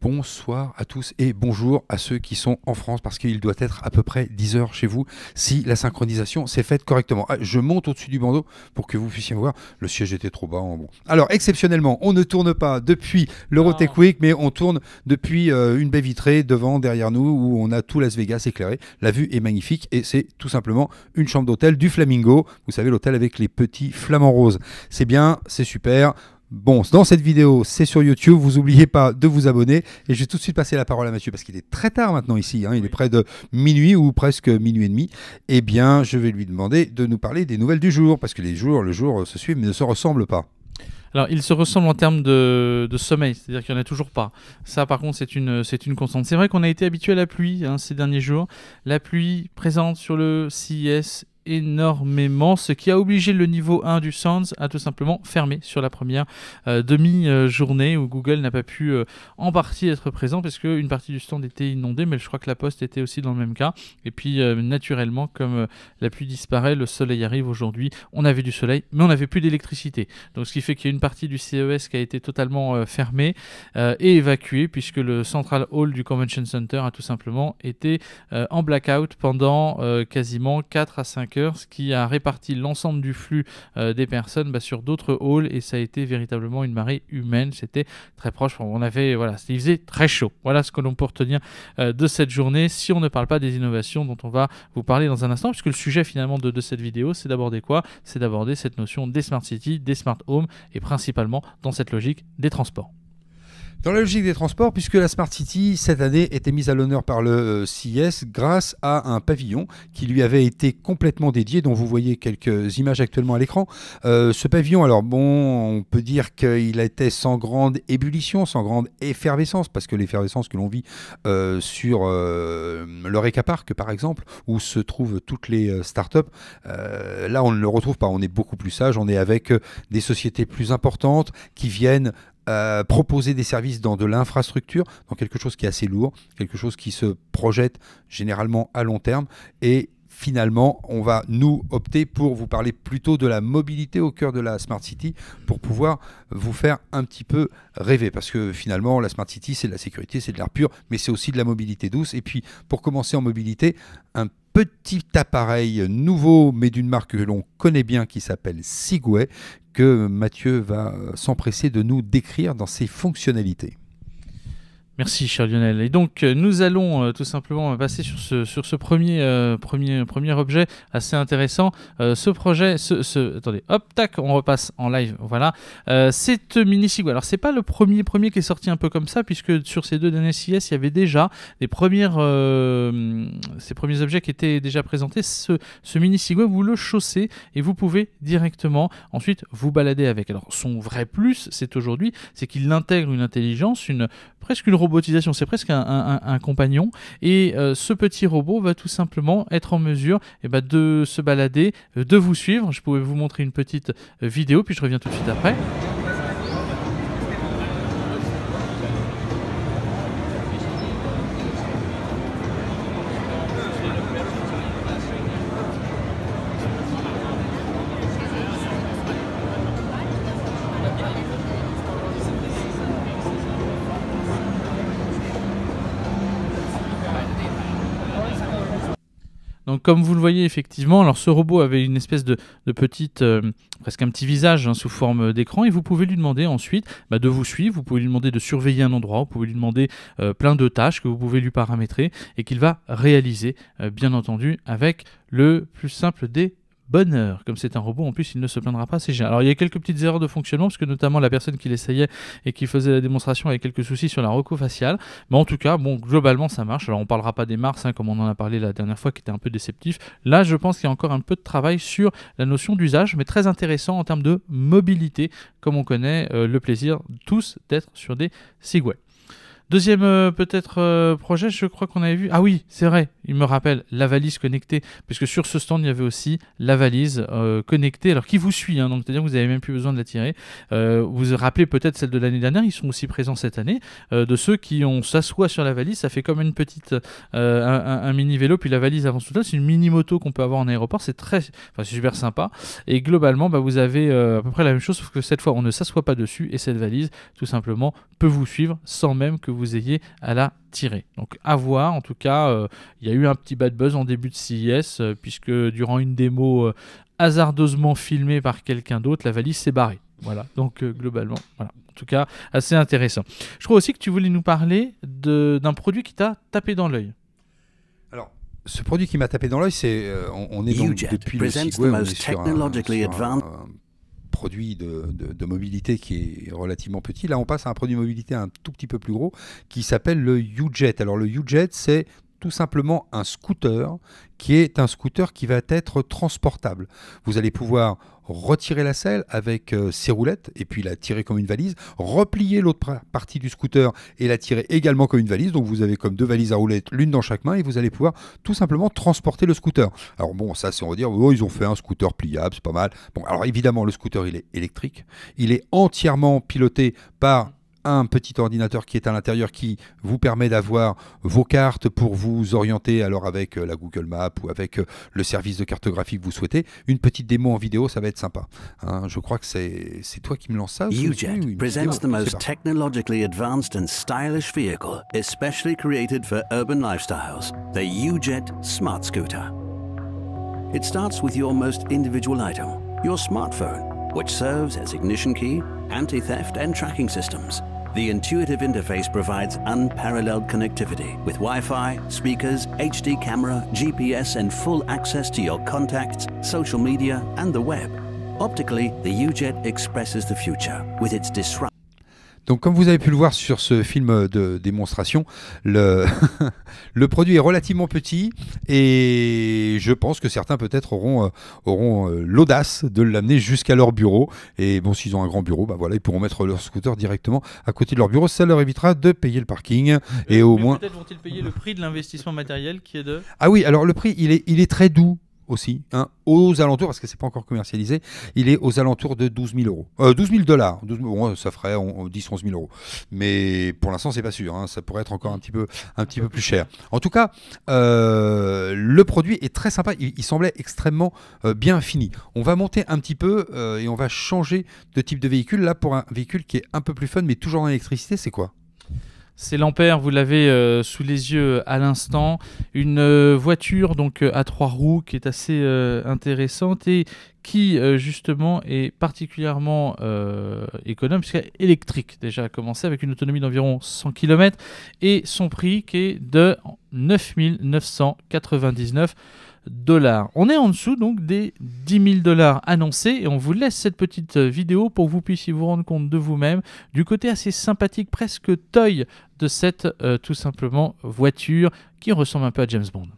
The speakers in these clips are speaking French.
Bonsoir à tous et bonjour à ceux qui sont en France parce qu'il doit être à peu près 10 heures chez vous si la synchronisation s'est faite correctement. Ah, je monte au-dessus du bandeau pour que vous puissiez voir. Le siège était trop bas. Hein, Alors exceptionnellement, on ne tourne pas depuis l'Eurotech Week, mais on tourne depuis euh, une baie vitrée devant, derrière nous, où on a tout Las Vegas éclairé. La vue est magnifique et c'est tout simplement une chambre d'hôtel du Flamingo. Vous savez, l'hôtel avec les petits flamants roses. C'est bien, c'est super. Bon, dans cette vidéo, c'est sur YouTube. Vous n'oubliez pas de vous abonner. Et je vais tout de suite passer la parole à Mathieu parce qu'il est très tard maintenant ici. Hein. il est près de minuit ou presque minuit et demi. Eh bien, je vais lui demander de nous parler des nouvelles du jour parce que les jours, le jour se suivent mais ne se ressemblent pas. Alors, ils se ressemblent en termes de, sommeil, c'est-à-dire qu'il n'y en a toujours pas. Ça, par contre, c'est une, c'est une constante. C'est vrai qu'on a été habitué à la pluie hein, ces derniers jours. La pluie présente sur le CIS énormément, ce qui a obligé le niveau 1 du Sands à tout simplement fermer sur la première euh, demi-journée où Google n'a pas pu euh, en partie être présent parce qu'une partie du stand était inondée, mais je crois que la poste était aussi dans le même cas. Et puis euh, naturellement, comme la pluie disparaît, le soleil arrive aujourd'hui. On avait du soleil, mais on n'avait plus d'électricité. Donc ce qui fait qu'il y a une partie du CES qui a été totalement fermée et évacuée puisque le central hall du Convention Center a tout simplement été en blackout pendant quasiment 4 à 5 heures ce qui a réparti l'ensemble du flux euh, des personnes bah, sur d'autres halls et ça a été véritablement une marée humaine. C'était très proche. On avait, voilà, il faisait très chaud. Voilà ce que l'on peut retenir euh, de cette journée si on ne parle pas des innovations dont on va vous parler dans un instant, puisque le sujet finalement de, de cette vidéo, c'est d'aborder quoi C'est d'aborder cette notion des smart cities, des smart homes et principalement dans cette logique des transports. Dans la logique des transports, puisque la Smart City, cette année, était mise à l'honneur par le euh, CIS grâce à un pavillon qui lui avait été complètement dédié, dont vous voyez quelques images actuellement à l'écran. Euh, ce pavillon, alors bon, on peut dire qu'il a été sans grande ébullition, sans grande effervescence, parce que l'effervescence que l'on vit euh, sur le Reca Park, par exemple, où se trouvent toutes les startups, là, on ne le retrouve pas. On est beaucoup plus sage, on est avec des sociétés plus importantes qui viennent euh, proposer des services dans de l'infrastructure, dans quelque chose qui est assez lourd, quelque chose qui se projette généralement à long terme et finalement, on va nous opter pour vous parler plutôt de la mobilité au cœur de la Smart City pour pouvoir vous faire un petit peu rêver. Parce que finalement, la Smart City, c'est de la sécurité, c'est de l'air pur, mais c'est aussi de la mobilité douce. Et puis, pour commencer en mobilité, un petit appareil nouveau, mais d'une marque que l'on connaît bien, qui s'appelle Sigway que Mathieu va s'empresser de nous décrire dans ses fonctionnalités. Merci, cher Lionel. Et donc, euh, nous allons euh, tout simplement passer sur ce, sur ce premier, euh, premier, premier objet assez intéressant. ce projet, ce, attendez, hop, tac, on repasse en live. Voilà. cette mini -sig alors c'est pas le premier, premier qui est sorti un peu comme ça, puisque sur ces deux derniers CIS, il y avait déjà des premières, ces premiers objets qui étaient déjà présentés. Ce, ce mini sigo vous le chaussez et vous pouvez directement ensuite vous balader avec. Alors, son vrai plus, c'est aujourd'hui, c'est qu'il intègre une intelligence, une presque une robotisation, c'est presque un, compagnon. Et euh, ce petit robot va tout simplement être en mesure eh ben, de se balader, euh, de vous suivre. Je pouvais vous montrer une petite euh, vidéo, puis je reviens tout de suite après. Donc comme vous le voyez effectivement, alors ce robot avait une espèce de, petite, euh, presque un petit visage hein, sous forme euh, d'écran et vous pouvez lui demander ensuite bah, de vous suivre, vous pouvez lui demander de surveiller un endroit, vous pouvez lui demander euh, plein de tâches que vous pouvez lui paramétrer et qu'il va réaliser bien entendu avec le plus simple des bonheur. Comme c'est un robot, en plus, il ne se plaindra pas, c'est génial. Alors, il y a quelques petites erreurs de fonctionnement, parce que notamment la personne qui l'essayait et qui faisait la démonstration avait quelques soucis sur la reco faciale. Mais en tout cas, bon, globalement, ça marche. Alors, on parlera pas des Mars, hein, comme on en a parlé la dernière fois, qui était un peu déceptif. Là, je pense qu'il y a encore un peu de travail sur la notion d'usage, mais très intéressant en termes de mobilité, comme on connaît euh, le plaisir tous d'être sur des Segway. Deuxième euh, peut-être euh, projet, je crois qu'on avait vu. Ah oui, c'est vrai, il me rappelle la valise connectée, puisque sur ce stand il y avait aussi la valise euh, connectée, alors qui vous suit, hein, donc c'est-à-dire que vous n'avez même plus besoin de la tirer. vous vous rappelez peut-être celle de l'année dernière, ils sont aussi présents cette année, de ceux qui ont s'assoit sur la valise, ça fait comme une petite un, mini vélo, puis la valise avance tout seul, c'est une mini moto qu'on peut avoir en aéroport, c'est très, enfin super sympa. Et globalement, bah, vous avez à peu près la même chose, sauf que cette fois on ne s'assoit pas dessus et cette valise tout simplement peut vous suivre sans même que vous vous ayez à la tirer. Donc à voir, en tout cas, euh, il y a eu un petit bad buzz en début de CIS, euh, puisque durant une démo euh, hasardeusement filmée par quelqu'un d'autre, la valise s'est barrée. Voilà, donc globalement, voilà. En tout cas, assez intéressant. Je crois aussi que tu voulais nous parler d'un produit qui t'a tapé dans l'œil. Alors, ce produit qui m'a tapé dans l'œil, c'est. on, est depuis le début produit de, mobilité qui est relativement petit. Là, on passe à un produit de mobilité un tout petit peu plus gros qui s'appelle le UJet. Alors, le UJet, c'est tout simplement un scooter qui est un scooter qui va être transportable. Vous allez pouvoir retirer la selle avec euh, ses roulettes et puis la tirer comme une valise, replier l'autre partie du scooter et la tirer également comme une valise. Donc vous avez comme deux valises à roulettes, l'une dans chaque main et vous allez pouvoir tout simplement transporter le scooter. Alors bon, ça c'est on va dire oh, ils ont fait un scooter pliable, c'est pas mal. Bon, alors évidemment le scooter il est électrique, il est entièrement piloté par un petit ordinateur qui est à l'intérieur qui vous permet d'avoir vos cartes pour vous orienter alors avec euh, la Google Map ou avec euh, le service de cartographie que vous souhaitez. Une petite démo en vidéo, ça va être sympa. Hein. je crois que c'est toi qui me lance ça. UJet presents the most technologically advanced and stylish vehicle especially created for urban lifestyles, the UJet Smart Scooter. It starts with your most individual item, your smartphone, which serves as ignition key anti-theft and tracking systems, the intuitive interface provides unparalleled connectivity with Wi-Fi, speakers, HD camera, GPS and full access to your contacts, social media and the web. Optically, the UJet expresses the future with its disruptive Donc comme vous avez pu le voir sur ce film de démonstration, le, le produit est relativement petit et je pense que certains peut-être auront, euh, auront euh, l'audace de l'amener jusqu'à leur bureau. Et bon, s'ils ont un grand bureau, bah voilà, ils pourront mettre leur scooter directement à côté de leur bureau. Ça leur évitera de payer le parking euh, et au moins... Peut-être vont-ils payer le prix de l'investissement matériel qui est de... Ah oui, alors le prix, il est, il est très doux aussi, hein, aux alentours, parce que c'est pas encore commercialisé, il est aux alentours de 12 000 euros. Euh, 12 000 dollars, ça ferait 10 11 000 euros. Mais pour l'instant, c'est pas sûr, hein. ça pourrait être encore un petit peu, un petit peu plus cher. En tout cas, euh, le produit est très sympa, il, semblait extrêmement euh, bien fini. On va monter un petit peu euh, et on va changer de type de véhicule, là pour un véhicule qui est un peu plus fun, mais toujours en électricité, c'est quoi c'est l'Ampère, vous l'avez euh, sous les yeux à l'instant. Une euh, voiture donc euh, à trois roues qui est assez intéressante et qui justement est particulièrement économe puisqu'elle est électrique déjà à commencer avec une autonomie d'environ 100 km et son prix qui est de 9999 on est en dessous donc des 10 000 dollars annoncés et on vous laisse cette petite euh, vidéo pour que vous puissiez vous rendre compte de vous-même du côté assez sympathique, presque toy de cette euh, tout simplement voiture qui ressemble un peu à James Bond.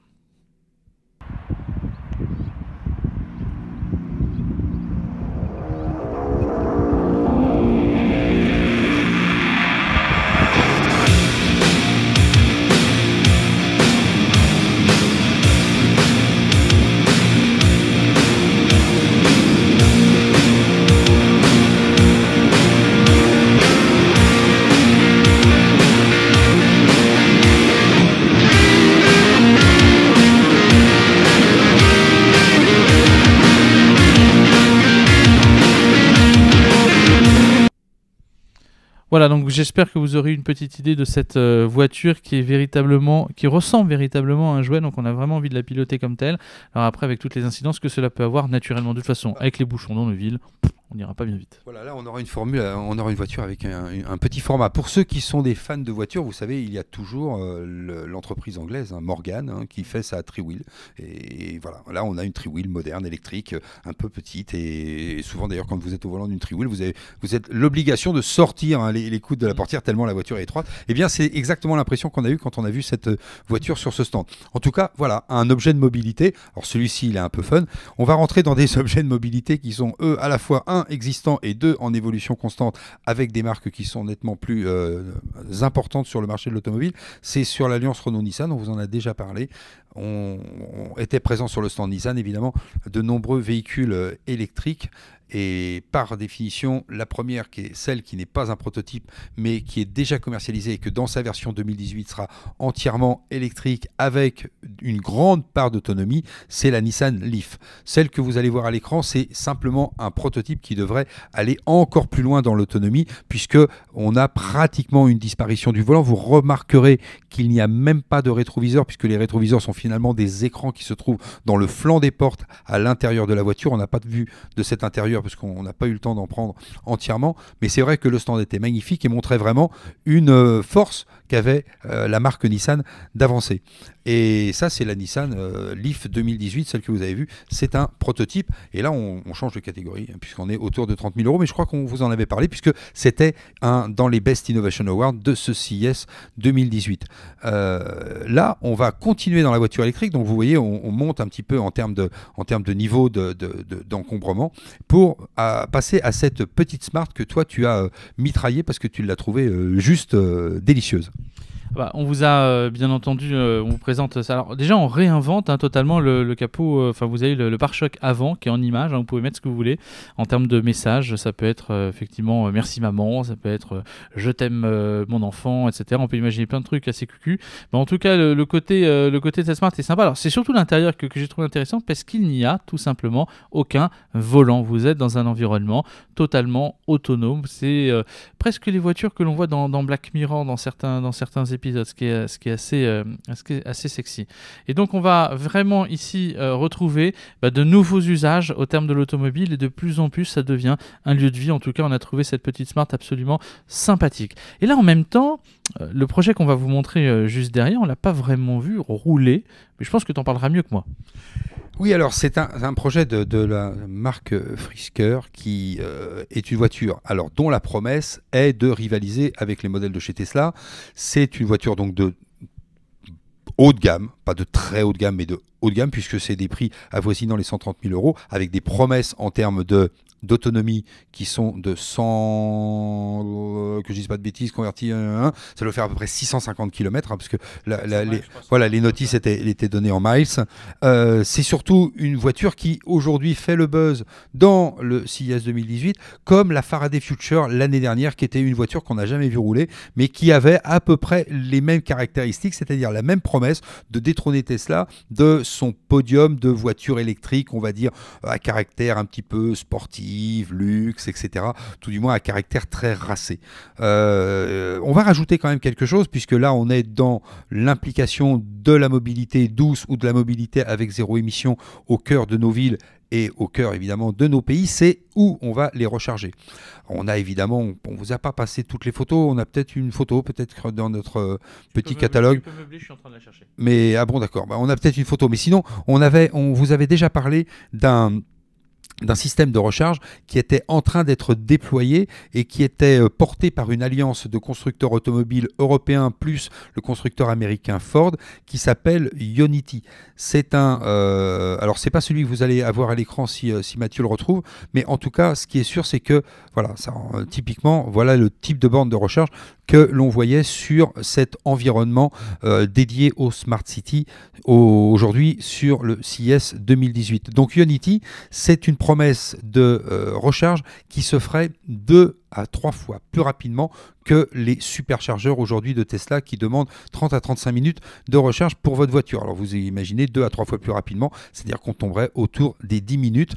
Voilà, donc j'espère que vous aurez une petite idée de cette euh, voiture qui est véritablement, qui ressemble véritablement à un jouet, donc on a vraiment envie de la piloter comme telle. Alors après, avec toutes les incidences que cela peut avoir, naturellement, de toute façon, avec les bouchons dans le ville on n'ira pas bien vite. Voilà, là on aura une formule, euh, on aura une voiture avec un, petit format. Pour ceux qui sont des fans de voitures, vous savez, il y a toujours euh, l'entreprise anglaise, hein, Morgan, hein, qui fait sa tri-wheel. et, voilà, là on a une tri-wheel moderne, électrique, euh, un peu petite. Et, souvent d'ailleurs, quand vous êtes au volant d'une wheel vous, avez, vous êtes l'obligation de sortir hein, les, les, coudes de la mm. portière tellement la voiture est étroite. Eh bien, c'est exactement l'impression qu'on a eue quand on a vu cette voiture sur ce stand. En tout cas, voilà, un objet de mobilité. Alors celui-ci, il est un peu fun. On va rentrer dans des objets de mobilité qui sont eux à la fois un existant et deux en évolution constante avec des marques qui sont nettement plus euh, importantes sur le marché de l'automobile, c'est sur l'alliance Renault-Nissan, on vous en a déjà parlé on, était présent sur le stand Nissan, évidemment, de nombreux véhicules euh, électriques. Et par définition, la première, qui est celle qui n'est pas un prototype, mais qui est déjà commercialisée et que dans sa version 2018 sera entièrement électrique avec une grande part d'autonomie, c'est la Nissan Leaf. Celle que vous allez voir à l'écran, c'est simplement un prototype qui devrait aller encore plus loin dans l'autonomie, puisque on a pratiquement une disparition du volant. Vous remarquerez qu'il n'y a même pas de rétroviseur, puisque les rétroviseurs sont finalement des écrans qui se trouvent dans le flanc des portes à l'intérieur de la voiture. On n'a pas de vue de cet intérieur parce qu'on n'a pas eu le temps d'en prendre entièrement. Mais c'est vrai que le stand était magnifique et montrait vraiment une euh, force qu'avait euh, la marque Nissan d'avancer. Et ça, c'est la Nissan euh, Leaf 2018, celle que vous avez vue. C'est un prototype. Et là, on, change de catégorie, hein, puisqu'on est autour de 30 000 euros. Mais je crois qu'on vous en avait parlé, puisque c'était un dans les Best Innovation Awards de ce CES 2018. Euh, là, on va continuer dans la voiture électrique. Donc, vous voyez, on, monte un petit peu en termes de, en termes de niveau d'encombrement pour passer à cette petite Smart que toi, tu as mitraillée parce que tu l'as trouvée juste délicieuse. Bah, on vous a euh, bien entendu, euh, on vous présente ça. Alors, déjà, on réinvente hein, totalement le, capot. Euh, enfin, vous avez le, pare-choc avant qui est en image. Hein, vous pouvez mettre ce que vous voulez. En termes de message, ça peut être effectivement merci maman, ça peut être je t'aime mon enfant, etc. On peut imaginer plein de trucs assez cucu. Mais en tout cas, le, côté, le côté de smart est sympa. Alors, c'est surtout l'intérieur que, j'ai trouvé intéressant parce qu'il n'y a tout simplement aucun volant. Vous êtes dans un environnement totalement autonome. C'est presque les voitures que l'on voit dans, Black Mirror dans certains, dans certains épisodes ce qui est, assez, euh, assez sexy. Et donc on va vraiment ici euh, retrouver bah, de nouveaux usages au terme de l'automobile et de plus en plus ça devient un lieu de vie. En tout cas, on a trouvé cette petite smart absolument sympathique. Et là en même temps, euh, le projet qu'on va vous montrer euh, juste derrière, on l'a pas vraiment vu rouler, mais je pense que tu en parleras mieux que moi. Oui, alors c'est un, projet de, la marque Frisker qui euh, est une voiture, alors dont la promesse est de rivaliser avec les modèles de chez Tesla. C'est une voiture donc de haut de gamme, pas de très haut de gamme, mais de haut de gamme, puisque c'est des prix avoisinant les 130 000 euros, avec des promesses en termes de d'autonomie qui sont de 100, que je dise pas de bêtises, convertis, ça doit faire à peu près 650 km, hein, parce que les, voilà, les notices étaient, étaient données en miles. Euh, c'est surtout une voiture qui aujourd'hui fait le buzz dans le CIS e 2018, comme la Faraday Future l'année dernière, qui était une voiture qu'on n'a jamais vue rouler, mais qui avait à peu près les mêmes caractéristiques, c'est-à-dire la même promesse de détrôner Tesla de son podium de voiture électrique, on va dire, à caractère un petit peu sportif luxe, etc. Tout du moins à caractère très racé. Euh, on va rajouter quand même quelque chose, puisque là on est dans l'implication de la mobilité douce ou de la mobilité avec zéro émission au cœur de nos villes et au cœur évidemment de nos pays, c'est où on va les recharger. On a évidemment, on vous a pas passé toutes les photos, on a peut-être une photo peut-être dans notre euh, petit catalogue. Mais ah bon d'accord, bah, on a peut-être une photo, mais sinon on avait, on vous avait déjà parlé d'un d'un système de recharge qui était en train d'être déployé et qui était euh, porté par une alliance de constructeurs automobiles européens plus le constructeur américain Ford qui s'appelle Unity. C'est un euh, alors c'est pas celui que vous allez avoir à l'écran si, euh, si, Mathieu le retrouve, mais en tout cas ce qui est sûr c'est que voilà ça euh, typiquement voilà le type de borne de recharge que l'on voyait sur cet environnement dédié au smart city aujourd'hui sur le CES 2018. Donc Unity c'est une promesse de euh, recharge qui se ferait de à trois fois plus rapidement que les superchargeurs aujourd'hui de Tesla qui demandent 30 à 35 minutes de recharge pour votre voiture. Alors vous imaginez deux à trois fois plus rapidement, c'est-à-dire qu'on tomberait autour des 10 minutes.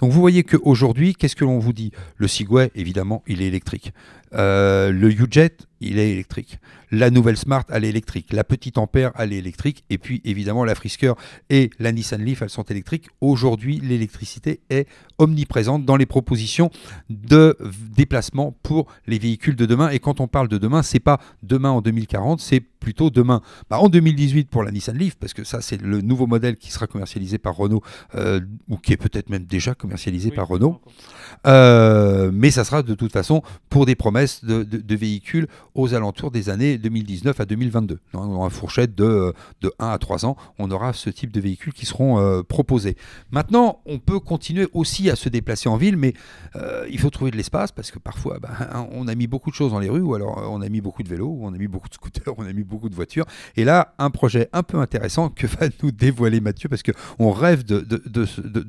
Donc vous voyez qu'aujourd'hui, qu'est-ce que l'on vous dit Le Segway, évidemment, il est électrique. Euh, le UJet, il est électrique. La nouvelle Smart, elle est électrique. La petite Ampère, elle est électrique. Et puis évidemment, la Frisker et la Nissan Leaf, elles sont électriques. Aujourd'hui, l'électricité est omniprésente dans les propositions de déplacement pour les véhicules de demain. Et quand on parle de demain, c'est pas demain en 2040, c'est plutôt demain. Bah, en 2018 pour la Nissan Leaf, parce que ça c'est le nouveau modèle qui sera commercialisé par Renault, euh, ou qui est peut-être même déjà commercialisé par Renault. Euh, mais ça sera de toute façon pour des promesses de, véhicules aux alentours des années 2019 à 2022. Dans une fourchette de, de 1 à 3 ans, on aura ce type de véhicules qui seront euh, proposés. Maintenant, on peut continuer aussi à se déplacer en ville, mais il faut trouver de l'espace, parce que parfois bah, hein, on a mis beaucoup de choses dans les rues, ou alors euh, on a mis beaucoup de vélos, on a mis beaucoup de scooters, on a mis beaucoup de voitures. Et là, un projet un peu intéressant que va nous dévoiler Mathieu, parce qu'on rêve de,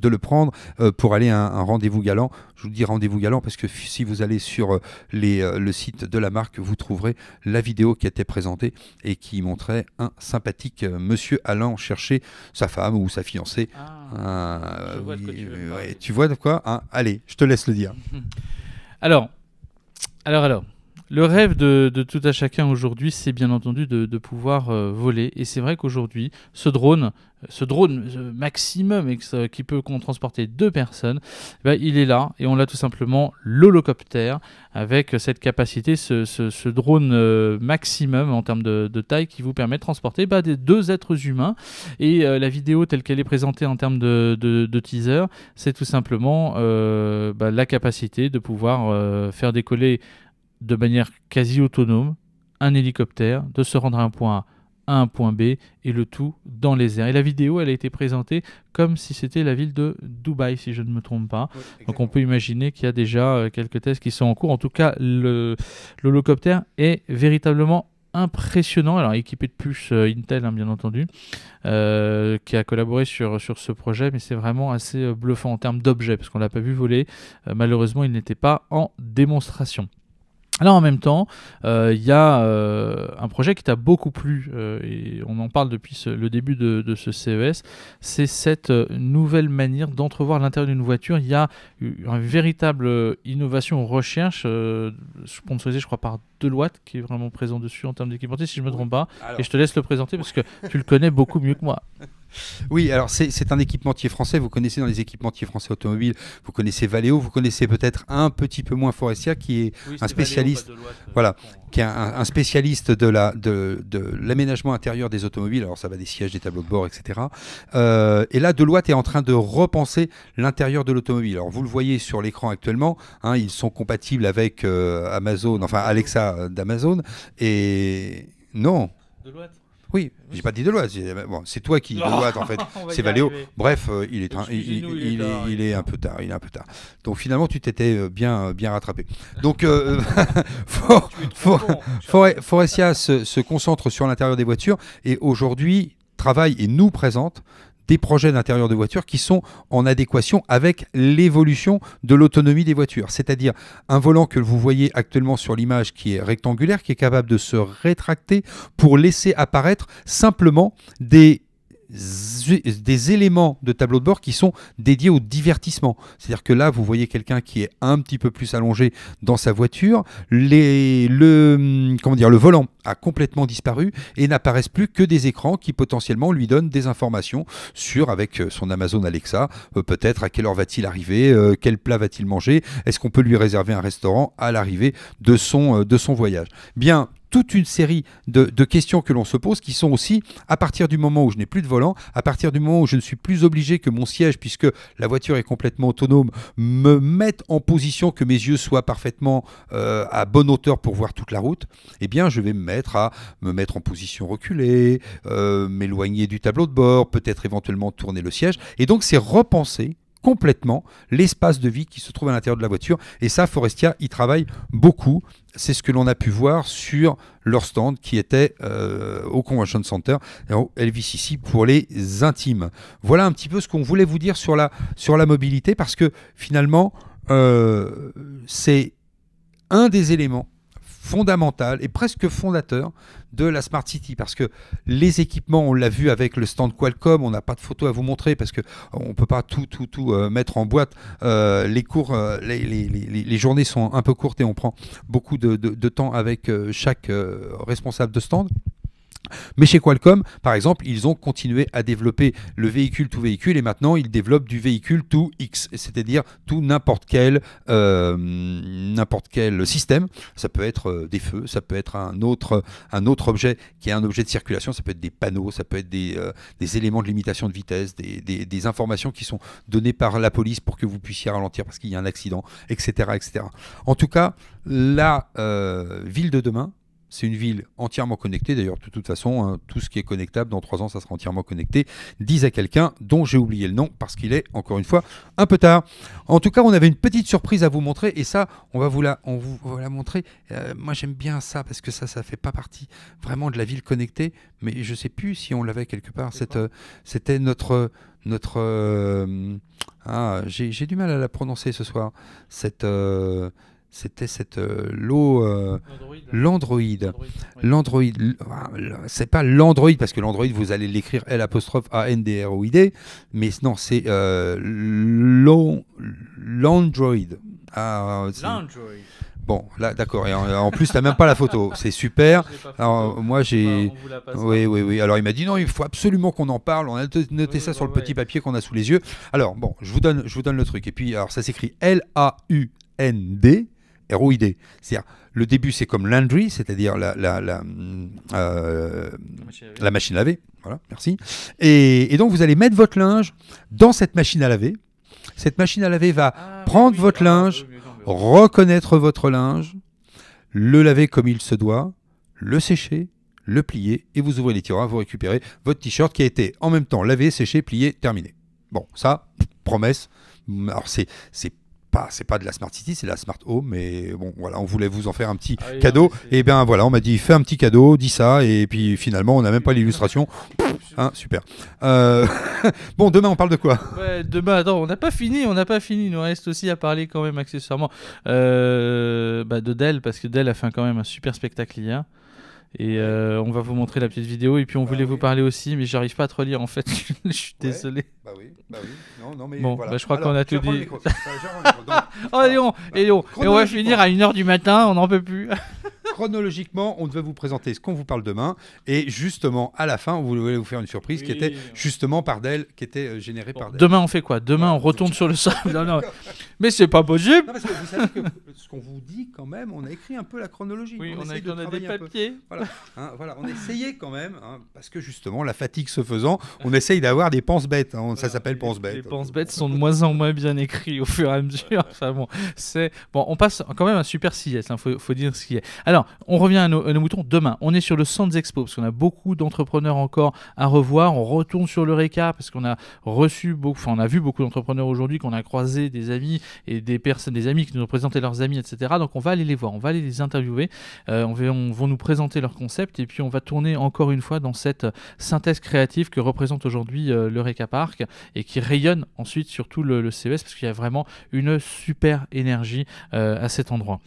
le prendre euh, pour aller à un, rendez-vous galant. Je vous dis rendez-vous galant, parce que si vous allez sur euh, le site de la marque, vous trouverez la vidéo qui était présentée et qui montrait un sympathique monsieur allant chercher sa femme ou sa fiancée. tu, vois de quoi hein Allez, je te laisse le dire. Alors, alors, alors. Le rêve de, tout à chacun aujourd'hui, c'est bien entendu de, pouvoir euh, voler. Et c'est vrai qu'aujourd'hui, ce drone, ce drone maximum qui peut transporter deux personnes, bah, il est là et on l'a tout simplement l'holocoptère avec cette capacité, ce, drone euh, maximum en termes de, taille qui vous permet de transporter bah, des, deux êtres humains. Et euh, la vidéo telle qu'elle est présentée en termes de, teaser, c'est tout simplement bah, la capacité de pouvoir faire décoller de manière quasi autonome un hélicoptère, de se rendre à un point A à un point B, et le tout dans les airs. Et la vidéo, elle a été présentée comme si c'était la ville de Dubaï, si je ne me trompe pas. Donc on peut imaginer qu'il y a déjà euh, quelques tests qui sont en cours. En tout cas, l'hélicoptère est véritablement impressionnant, alors équipé de puces euh, Intel hein, bien entendu, euh, qui a collaboré sur, sur ce projet, mais c'est vraiment assez bluffant en termes d'objets, parce qu'on ne l'a pas vu voler, malheureusement il n'était pas en démonstration. Alors en même temps, euh, il y a euh, un projet qui t'a beaucoup plu, euh, et on en parle depuis le début de, ce CES, c'est cette nouvelle manière d'entrevoir l'intérieur d'une voiture. Il y a une véritable innovation recherche, sponsorisée, je crois, par Deloitte, qui est vraiment présent dessus en termes d'équipement. si je ne me trompe pas. Et je te laisse le présenter, parce que tu le connais beaucoup mieux que moi. Oui, alors c'est un équipementier français. Vous connaissez dans les équipementiers français automobiles, vous connaissez Valeo, vous connaissez peut-être un petit peu moins Forestia qui est un spécialiste, de euh, voilà, hein. qui est un, spécialiste de la de, l'aménagement intérieur des automobiles. Alors ça va des sièges, des tableaux de bord, etc. Euh, et là, Deloitte est en train de repenser l'intérieur de l'automobile. Alors vous le voyez sur l'écran actuellement, hein, ils sont compatibles avec euh, Amazon, enfin Alexa d'Amazon, et non. Deloitte. Oui, j'ai pas dit de Bon, c'est toi qui Deloitte en fait. c'est Valéo. Bref, euh, il est, un, il, est, un peu tard. Il est un peu tard. Donc finalement, tu t'étais euh, bien, euh, bien rattrapé. Donc Forestia se concentre sur l'intérieur des voitures et aujourd'hui travaille et nous présente des projets d'intérieur de voiture qui sont en adéquation avec l'évolution de l'autonomie des voitures. C'est-à-dire un volant que vous voyez actuellement sur l'image qui est rectangulaire, qui est capable de se rétracter pour laisser apparaître simplement des des éléments de tableau de bord qui sont dédiés au divertissement. C'est-à-dire que là, vous voyez quelqu'un qui est un petit peu plus allongé dans sa voiture, les, le, hum, comment dire, le volant a complètement disparu et n'apparaissent plus que des écrans qui potentiellement lui donnent des informations sur, avec euh, son Amazon Alexa, euh, peut-être à quelle heure va-t-il arriver, euh, quel plat va-t-il manger, est-ce qu'on peut lui réserver un restaurant à l'arrivée de son, de son voyage. Bien, toute une série de, questions que l'on se pose qui sont aussi à partir du moment où je n'ai plus de volant, à partir du moment où je ne suis plus obligé que mon siège, puisque la voiture est complètement autonome, me mette en position que mes yeux soient parfaitement euh, à bonne hauteur pour voir toute la route, eh bien je vais me mettre à me mettre en position reculée, euh, m'éloigner du tableau de bord, peut-être éventuellement tourner le siège. Et donc c'est repenser complètement l'espace de vie qui se trouve à l'intérieur de la voiture. Et ça, Forestia y travaille beaucoup c'est ce que l'on a pu voir sur leur stand qui était euh, au Convention Center, Elvis ici pour les intimes. Voilà un petit peu ce qu'on voulait vous dire sur la, sur la mobilité parce que finalement, euh, c'est un des éléments fondamental et presque fondateur de la Smart City parce que les équipements, on l'a vu avec le stand Qualcomm, on n'a pas de photo à vous montrer parce que on peut pas tout tout tout euh, mettre en boîte. Euh, les cours, euh, journées sont un peu courtes et on prend beaucoup de temps avec chaque responsable de stand. Mais chez Qualcomm, par exemple, ils ont continué à développer le véhicule tout véhicule et maintenant ils développent du véhicule tout X, c'est-à-dire tout n'importe quel, euh, n'importe quel système. Ça peut être euh, des feux, ça peut être un autre, un autre objet qui est un objet de circulation, ça peut être des panneaux, ça peut être des, euh, éléments de limitation de vitesse, des, informations qui sont données par la police pour que vous puissiez ralentir parce qu'il y a un accident, etc. etc. En tout cas, la ville de demain, c'est une ville entièrement connectée. D'ailleurs, de toute façon, hein, tout ce qui est connectable, dans trois ans, ça sera entièrement connecté. Dis à quelqu'un dont j'ai oublié le nom parce qu'il est, encore une fois, un peu tard. En tout cas, on avait une petite surprise à vous montrer et ça, on va vous la, montrer. Euh, moi, j'aime bien ça parce que ça, ça fait pas partie vraiment de la ville connectée. Mais je sais plus si on l'avait quelque part. Euh, c'était notre. notre euh, ah, j'ai du mal à la prononcer ce soir. Cette c'était cette euh, l'android euh, l'android ah, c'est pas l'android parce que l'android vous allez l'écrire l a n d r o i d mais non c'est euh, l'android ah, Bon, là, d'accord. Et en, plus, t'as même pas la photo. C'est super. Alors, moi, j'ai. Bah, oui, oui, oui. Alors, il m'a dit non, il faut absolument qu'on en parle. On a noté ça sur le petit papier qu'on a sous les yeux. Alors, bon, je vous donne, je vous donne le truc. Et puis, alors, ça s'écrit L A U N D héroïdé. C'est-à-dire, le début, c'est comme Landry, c'est-à-dire la, euh, machine à laver. Voilà, merci. Et, donc, vous allez mettre votre linge dans cette machine à laver. Cette machine à laver va ah, prendre votre linge, reconnaître votre linge, le laver comme il se doit, le sécher, le plier, et vous ouvrez les tiroirs, vous récupérez votre t-shirt qui a été en même temps lavé, séché, plié, terminé. Bon, ça, promesse. Alors, c'est pas, c'est pas de la Smart City, c'est la Smart Home. Mais bon, voilà, on voulait vous en faire un petit ah cadeau. Et eh bien voilà, on m'a dit fais un petit cadeau, dis ça. Et puis finalement, on n'a même pas l'illustration. un hein, super. Euh, bon, demain, on parle de quoi ouais, Demain, attends, on n'a pas fini, on n'a pas fini. Il nous reste aussi à parler quand même accessoirement euh, bah de Dell, parce que Dell a fait quand même un super spectacle hier. Et euh, on va vous montrer la petite vidéo. Et puis on ah, voulait vous parler aussi, mais j'arrive pas à te relire en fait. je suis désolé. Bah oui, bah oui. Non, non, mais bon, bah je crois qu'on a tout dit. oh Léon, Et on va finir à 1h du matin, on n'en peut plus. chronologiquement, on devait vous présenter ce qu'on vous parle demain. Et justement, à la fin, on voulait vous faire une surprise qui était justement par Pardel, qui était euh, générée par par Demain, on fait quoi Demain, ah, on retourne sur le sol. non, non. Mais c'est pas possible. parce que vous savez que ce qu'on vous dit, quand même, on a écrit un peu la chronologie. Oui, on, a, on des papiers. Voilà, hein, voilà, on essayait quand même, hein, parce que justement, la fatigue se faisant, on essaye d'avoir des penses bêtes. Hein. ça s'appelle penses bêtes. Les penses bêtes sont de moins en moins bien écrites au fur et à mesure. bon, c'est bon. On passe quand même un super sieste. Il faut, faut, dire ce qui est. Alors, on revient à nos, moutons. Demain, on est sur le Sands Expo, parce qu'on a beaucoup d'entrepreneurs encore à revoir. On retourne sur le RECA, parce qu'on a reçu beaucoup, on a vu beaucoup d'entrepreneurs aujourd'hui, qu'on a croisé des amis et des personnes, des amis qui nous ont présenté leurs amis, etc. Donc, on va aller les voir, on va aller les interviewer. Euh, on, va, on nous présenter leur concept, et puis on va tourner encore une fois dans cette synthèse créative que représente aujourd'hui euh, le RECA Park et qui rayonne ensuite surtout le, le CES, parce qu'il y a vraiment une super énergie euh, à cet endroit.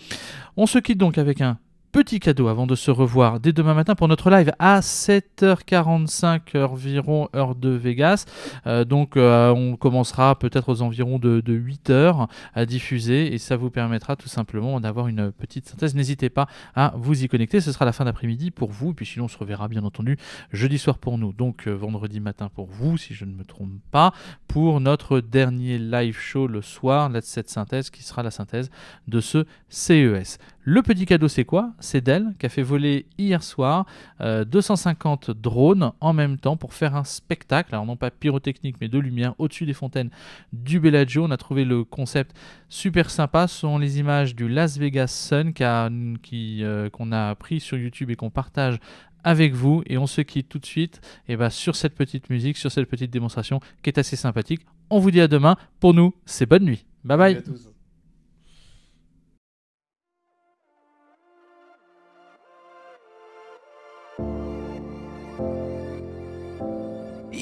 On se quitte donc avec un petit cadeau avant de se revoir dès demain matin pour notre live à 7h45 environ heure de Vegas. Euh, donc euh, on commencera peut-être aux environs de, 8h à diffuser et ça vous permettra tout simplement d'avoir une petite synthèse. N'hésitez pas à vous y connecter. Ce sera la fin d'après-midi pour vous. Et puis sinon on se reverra bien entendu jeudi soir pour nous. Donc euh, vendredi matin pour vous si je ne me trompe pas pour notre dernier live show le soir, la, cette synthèse qui sera la synthèse de ce CES. Le petit cadeau, c'est quoi C'est Dell qui a fait voler hier soir 250 euh, drones en même temps pour faire un spectacle. Alors non pas pyrotechnique, mais de lumière au-dessus des fontaines du Bellagio. On a trouvé le concept super sympa. Ce sont les images du Las Vegas Sun euh, qu'on a pris sur YouTube et qu'on partage avec vous et on se quitte tout de suite et eh ben, sur cette petite musique, sur cette petite démonstration qui est assez sympathique. On vous dit à demain. Pour nous, c'est bonne nuit. Bye bye.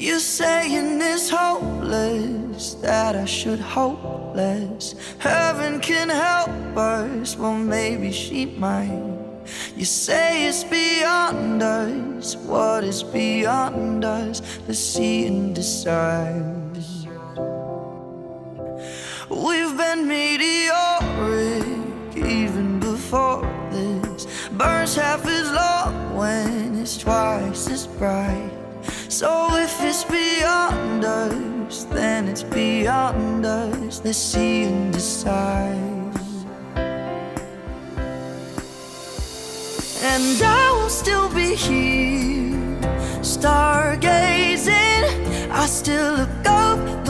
You're saying it's hopeless that I should hope less. Heaven can help us, well, maybe she might. You say it's beyond us, what is beyond us? The sea see and decide. We've been meteoric even before this. Burns half as long when it's twice as bright. So if it's beyond us, then it's beyond us. The sea and the decide. And I will still be here, stargazing. I still look up